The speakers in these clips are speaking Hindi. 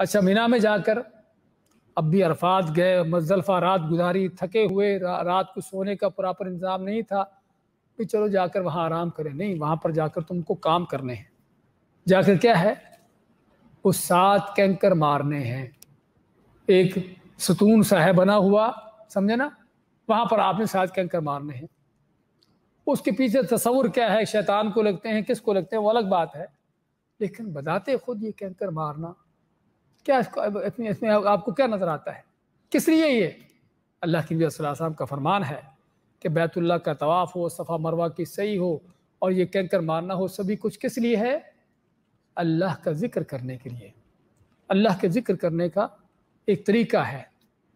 अच्छा मीना में जाकर अब भी अरफात गए मजलफा रात गुजारी थके हुए रा, रात को सोने का प्रॉपर इंतज़ाम नहीं था कि चलो जाकर वहाँ आराम करें नहीं वहाँ पर जाकर तुमको तो काम करने हैं जाकर क्या है वो सात कैंकर मारने हैं एक सतून सा है बना हुआ समझे ना वहाँ पर आपने सात कैंकर मारने हैं उसके पीछे तस्वुर क्या है शैतान को लगते हैं किसको लगते हैं वो अलग बात है लेकिन बताते खुद ये कैंकर मारना क्या इसको इतनी इसमें आपको क्या नज़र आता है किस लिए ये अल्लाह के नबी वसल्लम का फरमान है कि बैतुल्ला का तवाफ़ हो सफ़ा मरवा की सही हो और ये कैंकर मारना हो सभी कुछ किस लिए है अल्लाह का ज़िक्र करने के लिए अल्लाह के ज़िक्र करने का एक तरीका है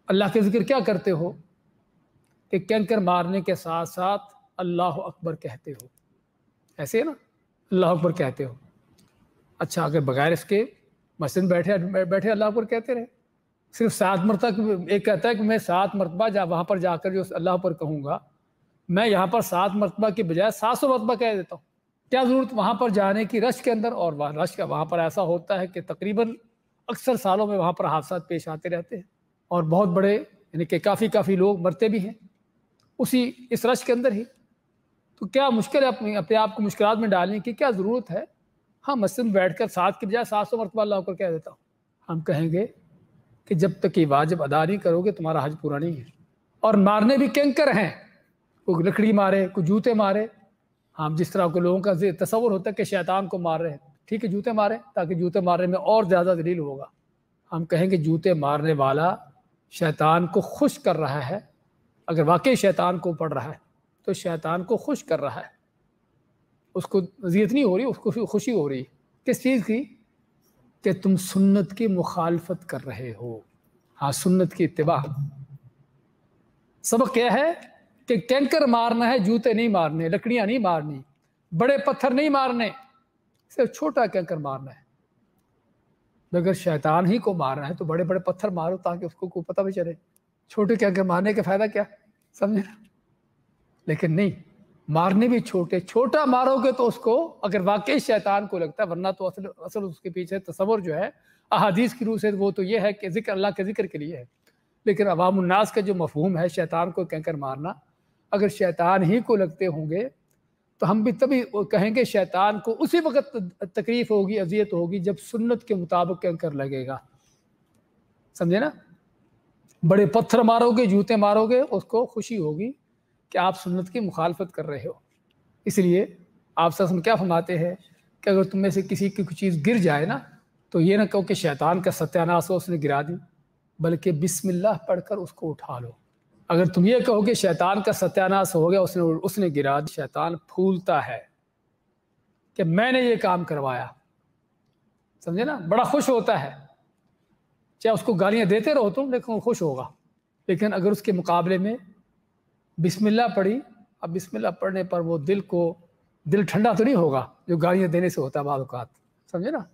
अल्लाह के ज़िक्र क्या करते हो कि कैंकर मारने के साथ साथ अल्लाह अकबर कहते हो ऐसे है ना अल्लाह अकबर कहते हो अच्छा अगर बगैर इसके मस्जिद बैठे बैठे अल्लाह पर कहते रहे सिर्फ सात मरतक एक कहता है कि मैं सात मरतबा जा वहाँ पर जाकर जो अल्लाह पर कहूँगा मैं यहाँ पर सात मरतबा के बजाय सात सौ मरतबा कह देता हूँ क्या ज़रूरत वहाँ पर जाने की रश के अंदर और वहाँ रश का वहाँ पर ऐसा होता है कि तकरीबन अक्सर सालों में वहाँ पर हादसा पेश आते रहते हैं और बहुत बड़े यानी कि काफ़ी काफ़ी लोग मरते भी हैं उसी इस रश के अंदर ही तो क्या मुश्किल है अपनी अपने आप को मुश्किल में डालने की क्या ज़रूरत है हाँ मस्जिद में बैठ कर सात की बजाय सात सौ मरतबा अल्लाह को कह देता हूँ हम कहेंगे कि जब तक ये वाजिब अदा नहीं करोगे तुम्हारा हज पूरा नहीं है और मारने भी कैंकर हैं कोई लकड़ी मारे कोई जूते मारे हम हाँ, जिस तरह के लोगों का तस्वर होता है कि शैतान को मार रहे हैं ठीक है जूते मारे ताकि जूते मारने में और ज़्यादा दलील होगा हम कहेंगे जूते मारने वाला शैतान को खुश कर रहा है अगर वाकई शैतान को पड़ रहा है तो शैतान को खुश कर रहा है उसको अजियत नहीं हो रही उसको खुशी हो रही किस चीज़ की कि तुम सुन्नत की मुखालफत कर रहे हो हाँ सुन्नत की इतवा सबक क्या है कि टैंकर मारना है जूते नहीं मारने लकड़ियाँ नहीं मारनी बड़े पत्थर नहीं मारने सिर्फ छोटा कैंकर मारना है अगर शैतान ही को मारना है तो बड़े बड़े पत्थर मारो ताकि उसको को पता भी चले छोटे कैंकर मारने का फ़ायदा क्या समझे लेकिन नहीं मारने भी छोटे छोटा मारोगे तो उसको अगर वाकई शैतान को लगता है वरना तो असल असल उसके पीछे तस्वर जो है अहादीस की रूह से वो तो ये है कि जिक्र अल्लाह के जिक्र के लिए है लेकिन अवामनास का जो मफहूम है शैतान को कहकर मारना अगर शैतान ही को लगते होंगे तो हम भी तभी कहेंगे शैतान को उसी वक्त तकलीफ होगी अजियत होगी जब सुन्नत के मुताबिक कहकर लगेगा समझे ना बड़े पत्थर मारोगे जूते मारोगे उसको खुशी होगी कि आप सुन्नत की मुखालफत कर रहे हो इसलिए आप सब क्या फरमाते हैं कि अगर तुम में से किसी की कोई चीज़ गिर जाए ना तो ये ना कहो कि शैतान का सत्यानाश हो उसने गिरा दी बल्कि बिस्मिल्लाह पढ़कर उसको उठा लो अगर तुम ये कहो कि शैतान का सत्यानाश हो गया उसने उसने गिरा दी शैतान फूलता है कि मैंने ये काम करवाया समझे ना बड़ा खुश होता है चाहे उसको गालियाँ देते रहो तुम लेकिन खुश होगा लेकिन अगर उसके मुकाबले में बिस्मिल्लाह पढ़ी अब बिस्मिल्लाह पढ़ने पर वो दिल को दिल ठंडा तो नहीं होगा जो गालियाँ देने से होता है बाद समझे ना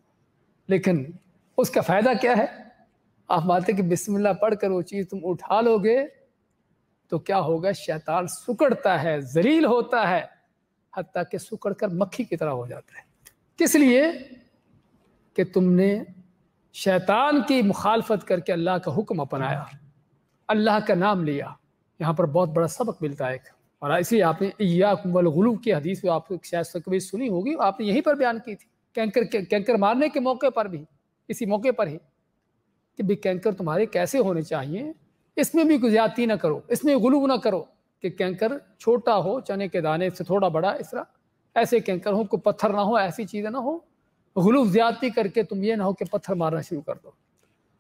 लेकिन उसका फ़ायदा क्या है आप मानते कि बिस्मिल्लाह पढ़कर वो चीज़ तुम उठा लोगे तो क्या होगा शैतान सुकड़ता है जलील होता है हती कि सुकड़ कर मक्खी की तरह हो जाता है किस लिए कि तुमने शैतान की मुखालफत करके अल्लाह का हुक्म अपनाया अल्लाह का नाम लिया यहाँ पर बहुत बड़ा सबक मिलता है और इसलिए आपने गुलू की हदीस भी आपको शायद कभी सुनी होगी आपने यहीं पर बयान की थी कैंकर कैंकर मारने के मौके पर भी इसी मौके पर ही कि भाई कैंकर तुम्हारे कैसे होने चाहिए इसमें भी कोई ज्यादती ना करो इसमें गुलू ना करो कि कैंकर छोटा हो चने के दाने से थोड़ा बड़ा इस तरह ऐसे कैंकर हो कोई पत्थर ना हो ऐसी चीज़ें ना हो गुलू ज्यादती करके तुम ये ना हो कि पत्थर मारना शुरू कर दो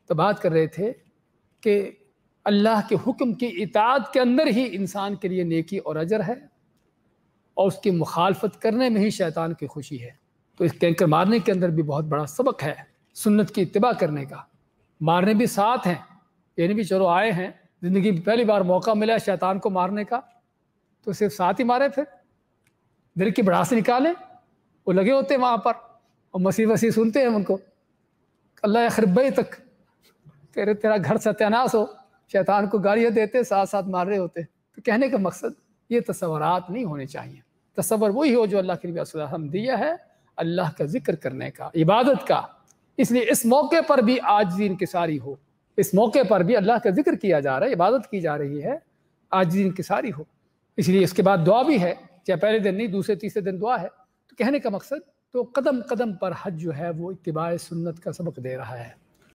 तो बात कर रहे थे कि अल्लाह के हुक्म की इताद के अंदर ही इंसान के लिए नेकी और अजर है और उसकी मुखालफत करने में ही शैतान की खुशी है तो इस कैंकर मारने के अंदर भी बहुत बड़ा सबक है सुन्नत की इतबा करने का मारने भी साथ हैं यानी भी चलो आए हैं ज़िंदगी में पहली बार मौका मिला शैतान को मारने का तो सिर्फ साथ ही मारे फिर दिल की बड़ास निकालें वो लगे होते हैं वहाँ पर और मसीह वसी सुनते हैं उनको अल्लाह खरबई तक तेरे तेरा घर सत्यानाश हो शैतान को गालियाँ देते साथ साथ मार रहे होते तो कहने का मकसद ये तस्वरत नहीं होने चाहिए तस्वर वही हो जो अल्लाह के नबी हम दिया है अल्लाह का जिक्र करने का इबादत का इसलिए इस मौके पर भी आजी इंकसारी हो इस मौके पर भी अल्लाह का जिक्र किया जा रहा है इबादत की जा रही है आजी इंकसारी हो इसलिए इसके बाद दुआ भी है चाहे पहले दिन नहीं दूसरे तीसरे दिन दुआ है तो कहने का मकसद तो कदम कदम पर हज जो है वो इतबा सुन्नत का सबक दे रहा है